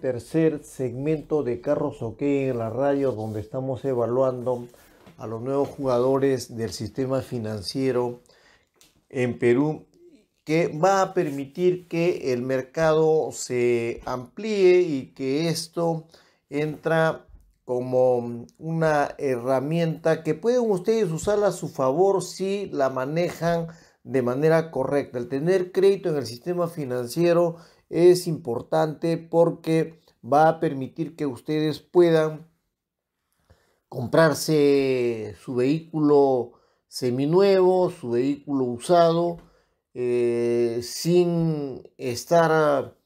tercer segmento de Carros OK en la radio donde estamos evaluando a los nuevos jugadores del sistema financiero en Perú que va a permitir que el mercado se amplíe y que esto entra como una herramienta que pueden ustedes usar a su favor si la manejan de manera correcta. El tener crédito en el sistema financiero es importante porque va a permitir que ustedes puedan comprarse su vehículo seminuevo, su vehículo usado, eh, sin estar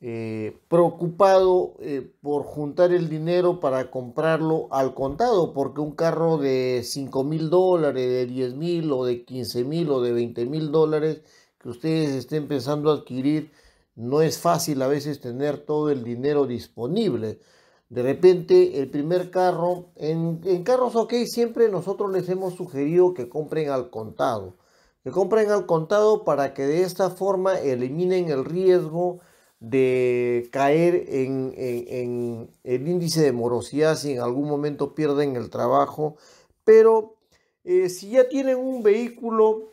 eh, preocupado eh, por juntar el dinero para comprarlo al contado, porque un carro de 5 mil dólares, de 10 mil o de 15 mil o de 20 mil dólares que ustedes estén pensando adquirir, no es fácil a veces tener todo el dinero disponible. De repente, el primer carro, en, carros OK siempre nosotros les hemos sugerido que compren al contado. Que compren al contado para que de esta forma eliminen el riesgo de caer en, el índice de morosidad si en algún momento pierden el trabajo. Pero eh, si ya tienen un vehículo,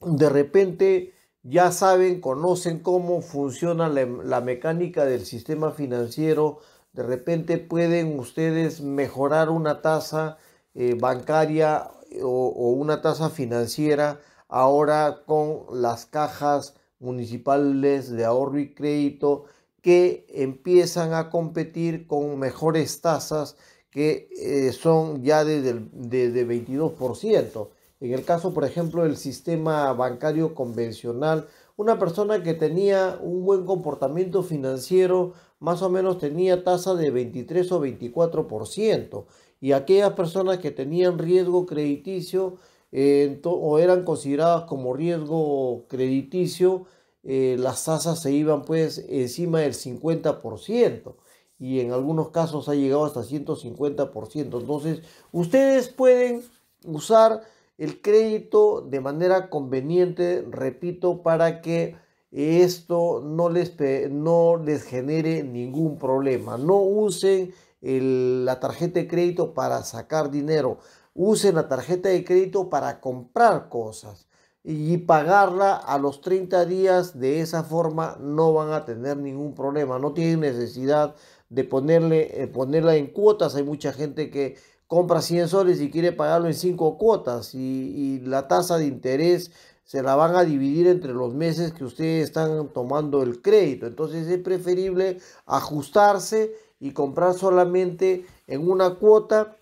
de repente ya saben, conocen cómo funciona la, mecánica del sistema financiero, de repente pueden ustedes mejorar una tasa eh, bancaria eh, o, una tasa financiera ahora con las cajas municipales de ahorro y crédito que empiezan a competir con mejores tasas que eh, son ya desde, el, 22%. En el caso, por ejemplo, del sistema bancario convencional, una persona que tenía un buen comportamiento financiero más o menos tenía tasa de 23 o 24% y aquellas personas que tenían riesgo crediticio eh, o eran consideradas como riesgo crediticio, eh, las tasas se iban pues encima del 50% y en algunos casos ha llegado hasta 150%. Entonces, ustedes pueden usar el crédito de manera conveniente, repito, para que esto no les, no les genere ningún problema. No usen la tarjeta de crédito para sacar dinero. Usen la tarjeta de crédito para comprar cosas y pagarla a los 30 días. De esa forma no van a tener ningún problema. No tienen necesidad de ponerle, eh, ponerla en cuotas. Hay mucha gente que compra 100 soles y quiere pagarlo en 5 cuotas y, la tasa de interés se la van a dividir entre los meses que ustedes están tomando el crédito. Entonces es preferible ajustarse y comprar solamente en una cuota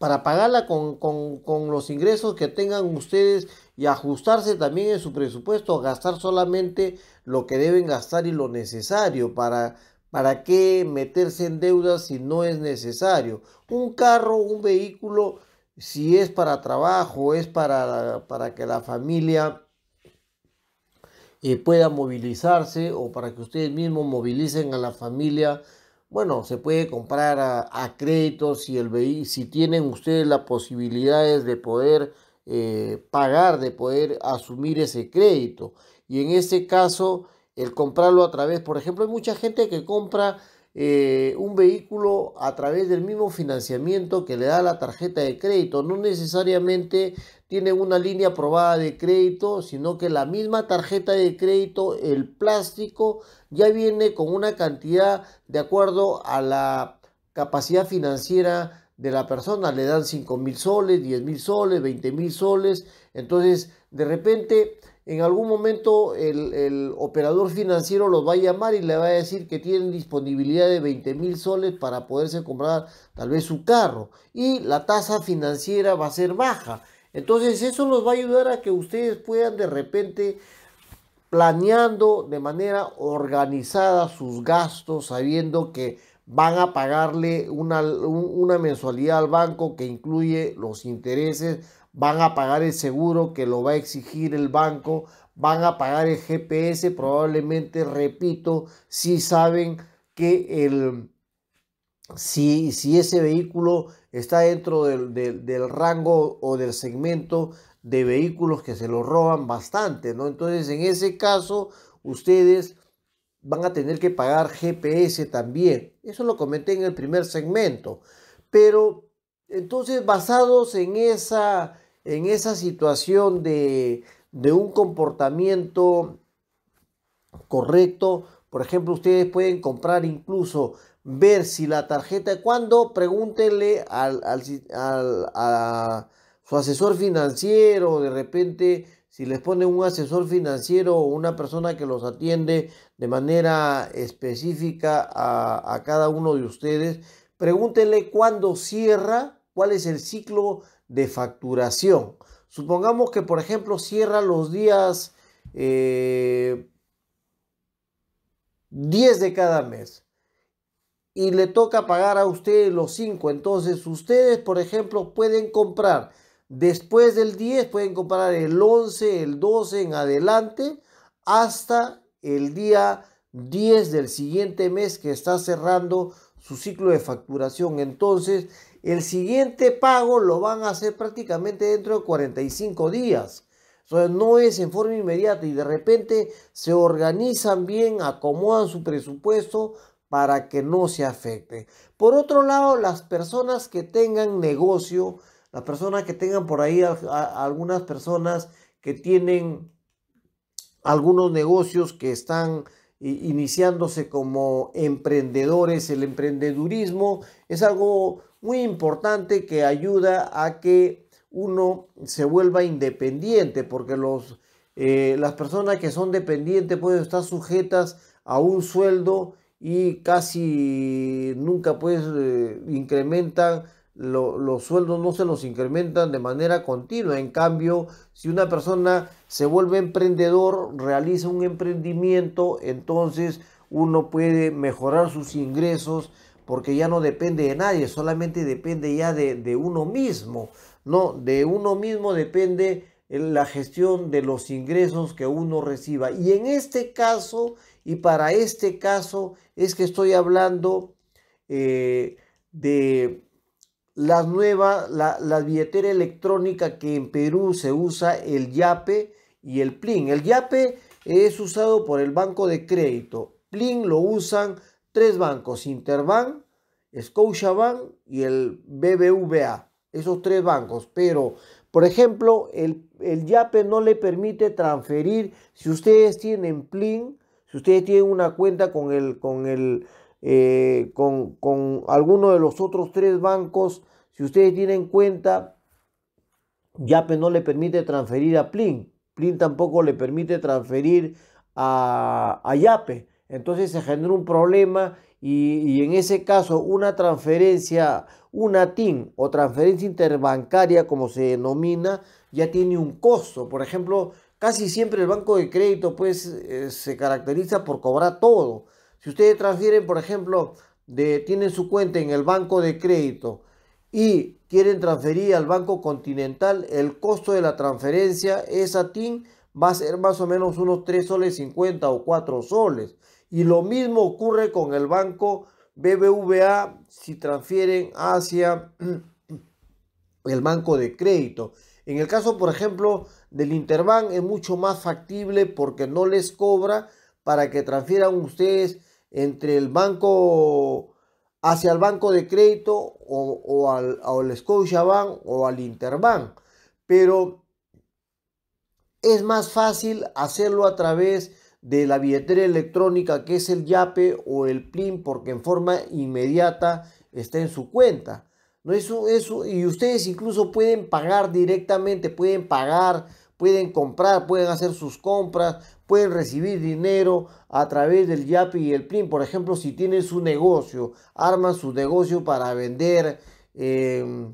para pagarla con los ingresos que tengan ustedes y ajustarse también en su presupuesto, gastar solamente lo que deben gastar y lo necesario para ¿Para qué meterse en deudas si no es necesario? Un carro, un vehículo, si es para trabajo, es para, para que la familia eh, pueda movilizarse o para que ustedes mismos movilicen a la familia. Bueno, se puede comprar a, crédito si, si tienen ustedes las posibilidades de poder eh, pagar, de poder asumir ese crédito. Y en ese caso, el comprarlo a través, por ejemplo, hay mucha gente que compra eh, un vehículo a través del mismo financiamiento que le da la tarjeta de crédito. No necesariamente tiene una línea aprobada de crédito, sino que la misma tarjeta de crédito, el plástico, ya viene con una cantidad de acuerdo a la capacidad financiera de la persona. Le dan 5 mil soles, 10 mil soles, 20 mil soles. Entonces, de repente en algún momento el, operador financiero los va a llamar y le va a decir que tienen disponibilidad de 20 mil soles para poderse comprar tal vez su carro y la tasa financiera va a ser baja. Entonces eso los va a ayudar a que ustedes puedan de repente planeando de manera organizada sus gastos, sabiendo que van a pagarle una mensualidad al banco que incluye los intereses van a pagar el seguro que lo va a exigir el banco, van a pagar el GPS, probablemente, repito, si saben que el, si, si ese vehículo está dentro del, del, rango o del segmento de vehículos que se lo roban bastante, ¿no? Entonces, en ese caso, ustedes van a tener que pagar GPS también. Eso lo comenté en el primer segmento. Pero, entonces, basados en esa en esa situación de, un comportamiento correcto. Por ejemplo, ustedes pueden comprar incluso, ver si la tarjeta, cuando pregúntenle al, a su asesor financiero, de repente, si les pone un asesor financiero o una persona que los atiende de manera específica a, a cada uno de ustedes, pregúntenle cuándo cierra, cuál es el ciclo de facturación. Supongamos que, por ejemplo, cierra los días 10 eh, de cada mes y le toca pagar a ustedes los 5. Entonces, ustedes, por ejemplo, pueden comprar después del 10, pueden comprar el 11, el 12 en adelante hasta el día 10 del siguiente mes que está cerrando su ciclo de facturación. Entonces, el siguiente pago lo van a hacer prácticamente dentro de 45 días. Entonces no es en forma inmediata y de repente se organizan bien, acomodan su presupuesto para que no se afecte. Por otro lado, las personas que tengan negocio, las personas que tengan por ahí algunas personas que tienen algunos negocios que están iniciándose como emprendedores, el emprendedurismo es algo muy importante que ayuda a que uno se vuelva independiente, porque los, eh, las personas que son dependientes pueden estar sujetas a un sueldo y casi nunca pues eh, incrementan los sueldos no se los incrementan de manera continua. En cambio, si una persona se vuelve emprendedor, realiza un emprendimiento, entonces uno puede mejorar sus ingresos, porque ya no depende de nadie, solamente depende ya de, uno mismo, ¿no? De uno mismo depende la gestión de los ingresos que uno reciba. Y en este caso, y para este caso, es que estoy hablando eh, de las nuevas, la, la, billetera electrónica que en Perú se usa el YAPE y el PLIN. El YAPE es usado por el Banco de Crédito, PLIN lo usan tres bancos, Interbank, Bank y el BBVA, esos tres bancos. Pero, por ejemplo, el, YAPE no le permite transferir, si ustedes tienen PLIN, si ustedes tienen una cuenta con, el, con, el, eh, con, con alguno de los otros tres bancos, si ustedes tienen cuenta, YAPE no le permite transferir a PLIN. PLIN tampoco le permite transferir a, a YAPE. Entonces se genera un problema y, en ese caso una transferencia, una TIN o transferencia interbancaria como se denomina, ya tiene un costo. Por ejemplo, casi siempre el banco de crédito pues eh, se caracteriza por cobrar todo. Si ustedes transfieren, por ejemplo, tienen su cuenta en el banco de crédito y quieren transferir al Banco Continental, el costo de la transferencia, esa TIN, va a ser más o menos unos 3 soles 50 o 4 soles. Y lo mismo ocurre con el banco BBVA si transfieren hacia el banco de crédito. En el caso, por ejemplo, del Interbank es mucho más factible porque no les cobra para que transfieran ustedes entre el banco hacia el banco de crédito o, al, al Scotiabank o al Interbank. Pero es más fácil hacerlo a través de de la billetera electrónica que es el YAPE o el PLIN porque en forma inmediata está en su cuenta. ¿No? Eso, eso, y ustedes incluso pueden pagar directamente, pueden pagar, pueden comprar, pueden hacer sus compras, pueden recibir dinero a través del YAPE y el PLIN. Por ejemplo, si tienen su negocio, arman su negocio para vender. Eh,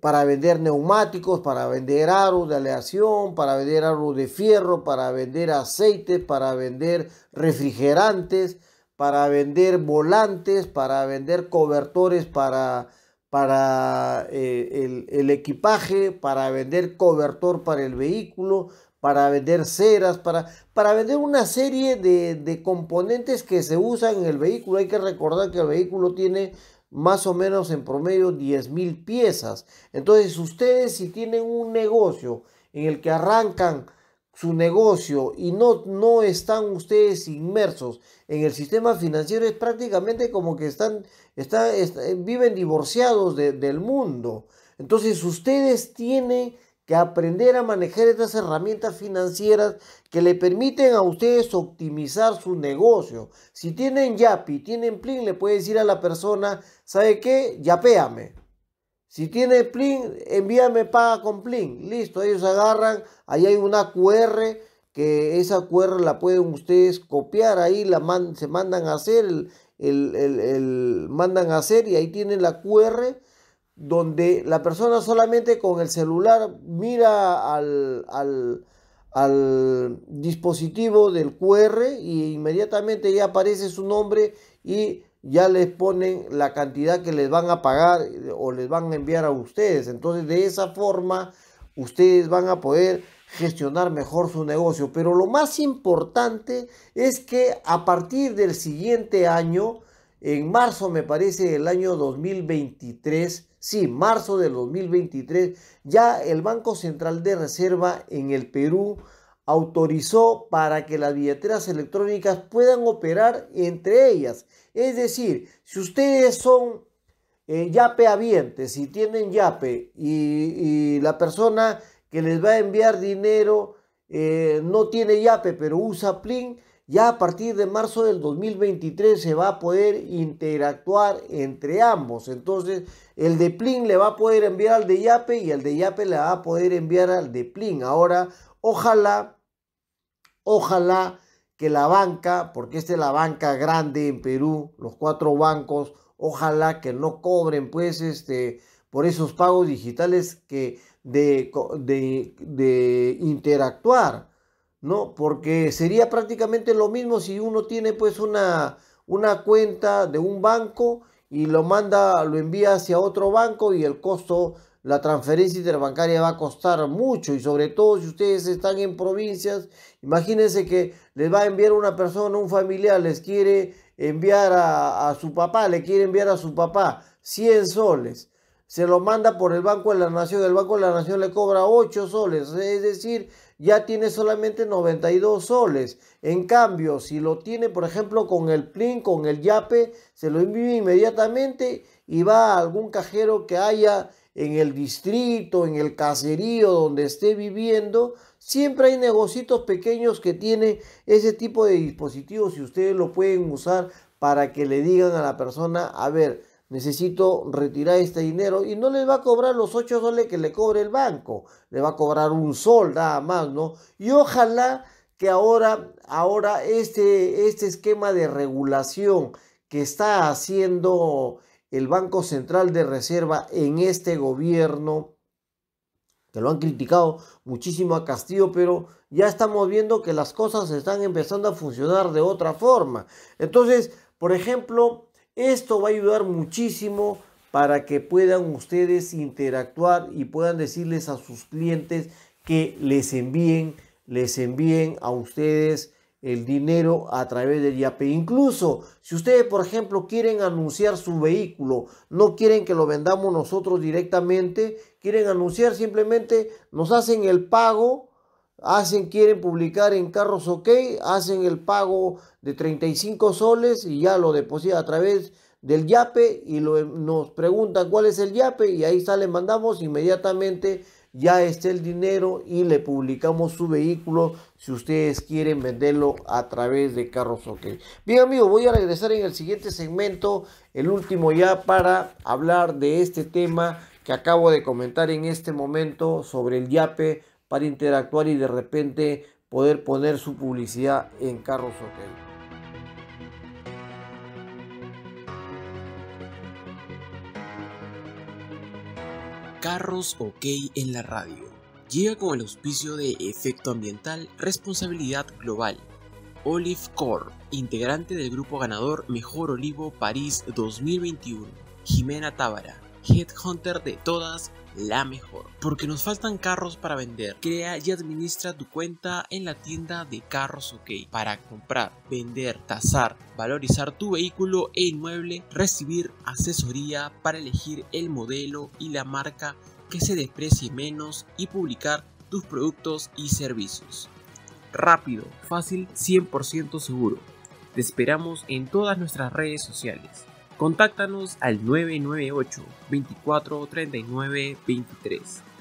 para vender neumáticos, para vender aros de aleación, para vender aros de fierro, para vender aceite, para vender refrigerantes, para vender volantes, para vender cobertores para, para el, equipaje, para vender cobertor para el vehículo, para vender ceras, para, para vender una serie de, de, componentes que se usan en el vehículo. Hay que recordar que el vehículo tiene más o menos en promedio 10 mil piezas. Entonces, ustedes si tienen un negocio en el que arrancan su negocio y no, no están ustedes inmersos en el sistema financiero, es prácticamente como que están, están, eh, viven divorciados del mundo. Entonces, ustedes tienen que aprender a manejar estas herramientas financieras que le permiten a ustedes optimizar su negocio. Si tienen Yapi, tienen Plin, le puede decir a la persona, ¿sabe qué? Yapéame. Si tiene Plin, envíame paga con Plin. Listo, ellos agarran, ahí hay una QR que esa QR la pueden ustedes copiar ahí, se mandan hacer, el, mandan a hacer y ahí tienen la QR donde la persona solamente con el celular mira al, al, dispositivo del QR y e inmediatamente ya aparece su nombre y ya les ponen la cantidad que les van a pagar o les van a enviar a ustedes. Entonces de esa forma ustedes van a poder gestionar mejor su negocio. Pero lo más importante es que a partir del siguiente año, en marzo me parece el año 2023, Sí, marzo del 2023, ya el Banco Central de Reserva en el Perú autorizó para que las billeteras electrónicas puedan operar entre ellas. Es decir, si ustedes son eh, yape habientes, si tienen yape y, la persona que les va a enviar dinero eh, no tiene yape pero usa Plin, ya a partir de marzo del 2023 se va a poder interactuar entre ambos. Entonces, el de Plin le va a poder enviar al de Yape y el de Yape le va a poder enviar al de Plin. Ahora, ojalá, ojalá que la banca, porque esta es la banca grande en Perú, los cuatro bancos, ojalá que no cobren pues este por esos pagos digitales que de, de, de interactuar ¿no? Porque sería prácticamente lo mismo si uno tiene pues una, cuenta de un banco y lo manda, lo envía hacia otro banco y el costo, la transferencia interbancaria va a costar mucho y sobre todo si ustedes están en provincias, imagínense que les va a enviar una persona, un familiar, les quiere enviar a, a su papá, le quiere enviar a su papá 100 soles se lo manda por el Banco de la Nación, el Banco de la Nación le cobra 8 soles, es decir, ya tiene solamente 92 soles. En cambio, si lo tiene, por ejemplo, con el Plin, con el Yape, se lo envía inmediatamente y va a algún cajero que haya en el distrito, en el caserío donde esté viviendo, siempre hay negocios pequeños que tiene ese tipo de dispositivos y ustedes lo pueden usar para que le digan a la persona, a ver, necesito retirar este dinero y no les va a cobrar los 8 soles que le cobre el banco, le va a cobrar un sol nada más, ¿no? Y ojalá que ahora, ahora este, este esquema de regulación que está haciendo el Banco Central de Reserva en este gobierno, que lo han criticado muchísimo a Castillo, pero ya estamos viendo que las cosas están empezando a funcionar de otra forma. Entonces, por ejemplo, esto va a ayudar muchísimo para que puedan ustedes interactuar y puedan decirles a sus clientes que les envíen, les envíen a ustedes el dinero a través del IAP. Incluso si ustedes, por ejemplo, quieren anunciar su vehículo, no quieren que lo vendamos nosotros directamente, quieren anunciar simplemente, nos hacen el pago hacen, quieren publicar en Carros OK, hacen el pago de 35 soles y ya lo depositan a través del YAPE y nos preguntan cuál es el YAPE y ahí sale, mandamos inmediatamente ya está el dinero y le publicamos su vehículo si ustedes quieren venderlo a través de Carros OK. Bien amigos, voy a regresar en el siguiente segmento, el último ya para hablar de este tema que acabo de comentar en este momento sobre el YAPE para interactuar y de repente poder poner su publicidad en Carros Hotel. Carros OK en la radio. Llega con el auspicio de Efecto Ambiental Responsabilidad Global. Olive Corp, integrante del grupo ganador Mejor Olivo París 2021. Jimena Tábara, headhunter de todas la mejor. Porque nos faltan carros para vender. Crea y administra tu cuenta en la tienda de Carros OK para comprar, vender, tasar, valorizar tu vehículo e inmueble, recibir asesoría para elegir el modelo y la marca que se desprecie menos y publicar tus productos y servicios. Rápido, fácil, 100% seguro. Te esperamos en todas nuestras redes sociales. Contáctanos al 998 24 39 23